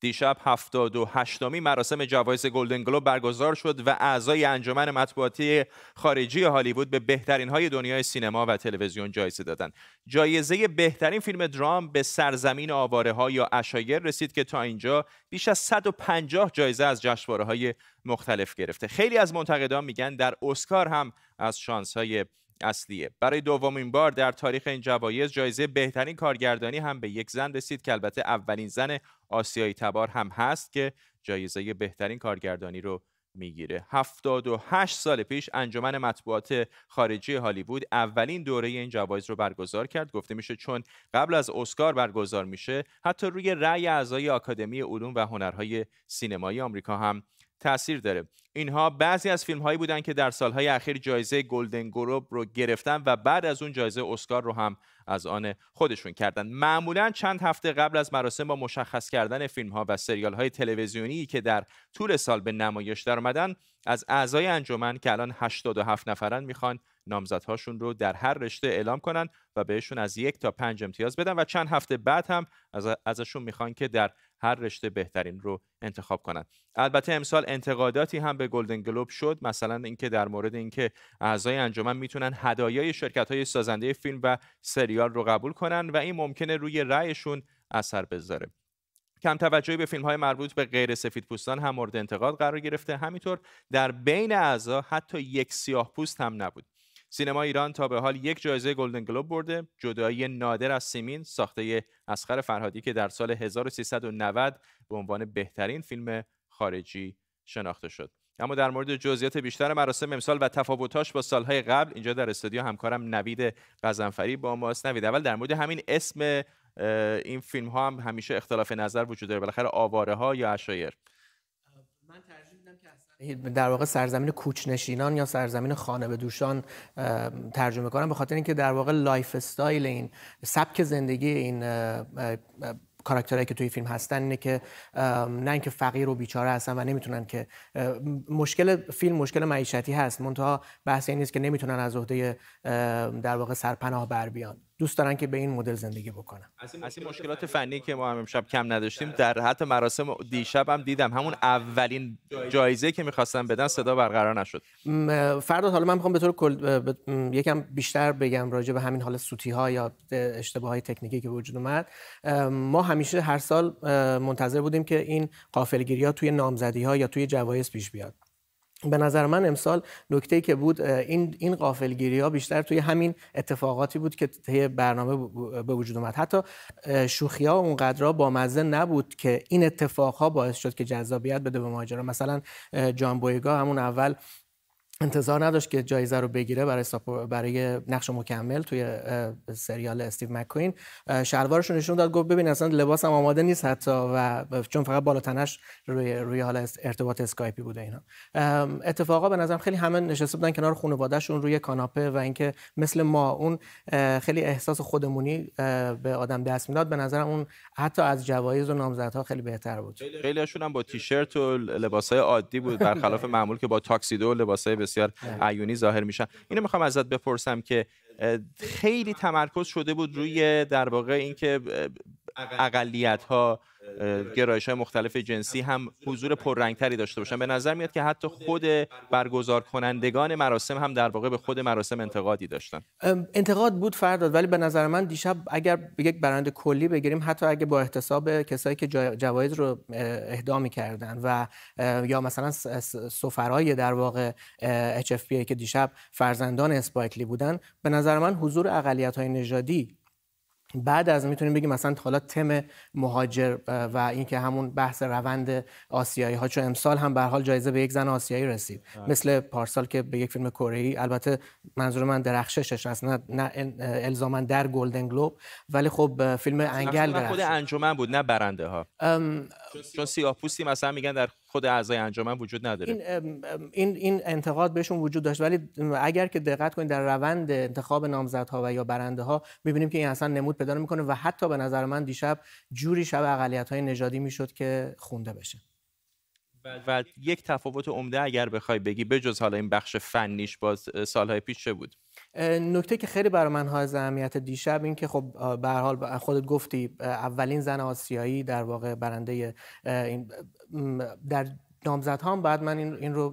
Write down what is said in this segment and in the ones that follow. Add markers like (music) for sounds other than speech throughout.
دیشب 78 هشتمی مراسم جوایز گلدن گلوب برگزار شد و اعضای انجمن مطبوعاتی خارجی هالیوود به بهترین های دنیای سینما و تلویزیون جایزه دادند. جایزه بهترین فیلم درام به سرزمین آواره ها یا اشایر رسید که تا اینجا بیش از 150 جایزه از جشنواره های مختلف گرفته. خیلی از منتقدان میگن در اسکار هم از شانس های اصلیه برای دومین بار در تاریخ این جوایز جایزه بهترین کارگردانی هم به یک زن رسید که البته اولین زن آسیایی تبار هم هست که جایزه بهترین کارگردانی رو میگیره و هشت سال پیش انجمن مطبوعات خارجی هالیوود اولین دوره این جوایز رو برگزار کرد گفته میشه چون قبل از اسکار برگزار میشه حتی روی رأی اعضای آکادمی علوم و هنرهای سینمایی آمریکا هم تاثیر داره اینها بعضی از فیلم هایی بودن که در سالهای اخیر جایزه گلدن گروب رو گرفتن و بعد از اون جایزه اسکار رو هم از آن خودشون کردن معمولا چند هفته قبل از مراسم با مشخص کردن فیلم ها و سریال های تلویزیونی که در طول سال به نمایش درآمدن از اعضای انجمن که الان 87 نفرن میخوان نامزدهاشون رو در هر رشته اعلام کنن و بهشون از یک تا پنج امتیاز بدن و چند هفته بعد هم از ازشون میخوان که در هر رشته بهترین رو انتخاب کنند البته امسال انتقاداتی هم به گلدن گلوب شد مثلا اینکه در مورد اینکه اعضای انجمن میتونن هدایای شرکت های سازنده فیلم و سریال رو قبول کنن و این ممکنه روی رأیشون اثر بذاره کم توجهی به فیلم های مربوط به غیر سفید پوستان هم مورد انتقاد قرار گرفته همینطور در بین اعضا حتی یک سیاه پوست هم نبود سینما ایران تا به حال یک جایزه گلدن گلوب برده جدایی نادر از سیمین ساخته اسخر فرهادی که در سال 1390 به عنوان بهترین فیلم خارجی شناخته شد اما در مورد جزئیات بیشتر مراسم امسال و تفاوتاش با سالهای قبل اینجا در استودیو همکارم نوید قزنفری با ماست نوید اول در مورد همین اسم این فیلم ها هم همیشه اختلاف نظر وجود داره بالاخره آواره ها یا اشایر من در واقع سرزمین کوچنشینان یا سرزمین خانه به دوشان ترجمه کنم به خاطر اینکه در واقع لایف استایل این سبک زندگی این کاراکترایی که توی فیلم هستن اینه که نه اینکه فقیر و بیچاره هستن و نمیتونن که مشکل فیلم مشکل معیشتی هست منتها بحث این نیست که نمیتونن از عهده در واقع سرپناه بر بیان دوست دارن که به این مدل زندگی بکنن از این مشکلات فنی که ما هم امشب کم نداشتیم در حتی مراسم دیشب هم دیدم همون اولین جایزه که میخواستم بدن صدا برقرار نشد فردا حالا من میخوام به طور کل یکم بیشتر بگم راجع به همین حال سوتی ها یا اشتباه های تکنیکی که وجود اومد ما همیشه هر سال منتظر بودیم که این قافلگیری ها توی نامزدی ها یا توی جوایز پیش بیاد به نظر من امسال نکته که بود این این قافلگیری ها بیشتر توی همین اتفاقاتی بود که طی برنامه به وجود اومد حتی شوخی ها اونقدر با مزه نبود که این اتفاق ها باعث شد که جذابیت بده به ماجرا مثلا جان بویگا همون اول انتظار نداشت که جایزه رو بگیره برای برای نقش مکمل توی سریال استیو مکوین شلوارش نشون داد گفت ببین اصلا لباسم آماده نیست حتی و چون فقط بالا تنش روی روی حال ارتباط اسکایپی بوده اینا اتفاقا به نظرم خیلی همه نشسته بودن کنار خانواده‌شون روی کاناپه و اینکه مثل ما اون خیلی احساس خودمونی به آدم دست میداد به نظرم اون حتی از جوایز و نامزدها خیلی بهتر بود خیلی هم با تیشرت و لباسای عادی بود برخلاف (laughs) معمول که با تاکسیدو و لباسای بسیار بله. عیونی ظاهر میشن اینو میخوام ازت بپرسم که خیلی تمرکز شده بود روی در واقع اینکه اقلیت ها گرایش های مختلف جنسی هم حضور پررنگتری داشته باشن به نظر میاد که حتی خود برگزار کنندگان مراسم هم در واقع به خود مراسم انتقادی داشتن انتقاد بود فرداد ولی به نظر من دیشب اگر یک برند کلی بگیریم حتی اگه با احتساب کسایی که جوایز رو اهدا میکردن و یا مثلا سفرای در واقع اچ که دیشب فرزندان اسپایکلی بودن به نظر من حضور اقلیت های نژادی بعد از میتونیم بگیم مثلا حالا تم مهاجر و اینکه همون بحث روند آسیایی ها چون امسال هم به حال جایزه به یک زن آسیایی رسید بله. مثل پارسال که به یک فیلم کره ای البته منظور من درخششش است نه, نه الزاما در گلدن گلوب ولی خب فیلم بله، بله. انگل خود انجمن بود نه برنده ها چون سیاه پوستی مثلا میگن در خود اعضای انجمن وجود نداره این, این, این انتقاد بهشون وجود داشت ولی اگر که دقت کنید در روند انتخاب نامزدها و یا برنده ها میبینیم که این اصلا نمود پیدا میکنه و حتی به نظر من دیشب جوری شب اقلیت های نژادی میشد که خونده بشه و یک تفاوت عمده اگر بخوای بگی بجز حالا این بخش فنیش باز سالهای پیش چه بود نکته که خیلی برای من های اهمیت دیشب این که خب به حال خودت گفتی اولین زن آسیایی در واقع برنده این در نامزد هم بعد من این رو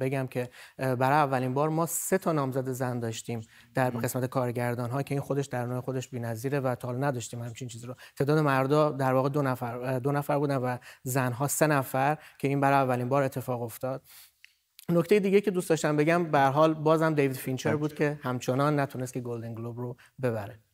بگم که برای اولین بار ما سه تا نامزد زن داشتیم در قسمت کارگردان ها که این خودش در نوع خودش بی‌نظیره و تا نداشتیم همچین چیزی رو تعداد مردا در واقع دو نفر دو نفر بودن و زن ها سه نفر که این برای اولین بار اتفاق افتاد نکته دیگه که دوست داشتم بگم به حال بازم دیوید فینچر بود که همچنان نتونست که گلدن گلوب رو ببره